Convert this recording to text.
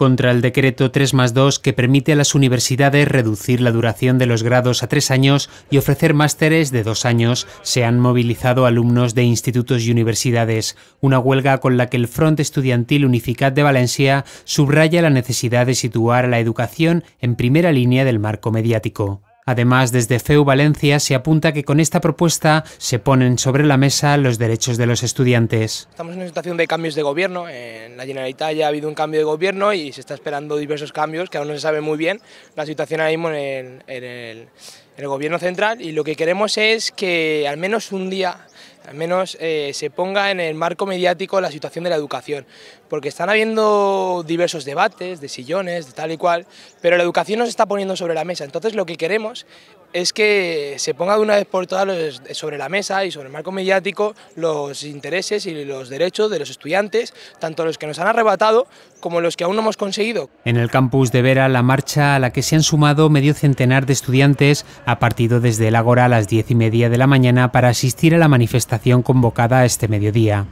contra el decreto 3 más 2 que permite a las universidades reducir la duración de los grados a tres años y ofrecer másteres de dos años, se han movilizado alumnos de institutos y universidades, una huelga con la que el Front Estudiantil Unificat de Valencia subraya la necesidad de situar a la educación en primera línea del marco mediático. Además, desde FEU Valencia se apunta que con esta propuesta se ponen sobre la mesa los derechos de los estudiantes. Estamos en una situación de cambios de gobierno. En la Generalitat ya ha habido un cambio de gobierno y se está esperando diversos cambios que aún no se sabe muy bien la situación ahora mismo en, el, en el gobierno central. Y lo que queremos es que al menos un día al menos eh, se ponga en el marco mediático la situación de la educación, porque están habiendo diversos debates de sillones, de tal y cual, pero la educación no se está poniendo sobre la mesa, entonces lo que queremos es que se ponga de una vez por todas eh, sobre la mesa y sobre el marco mediático los intereses y los derechos de los estudiantes, tanto los que nos han arrebatado como los que aún no hemos conseguido. En el campus de Vera, la marcha a la que se han sumado medio centenar de estudiantes ha partido desde el Ágora a las diez y media de la mañana para asistir a la manifestación convocada este mediodía.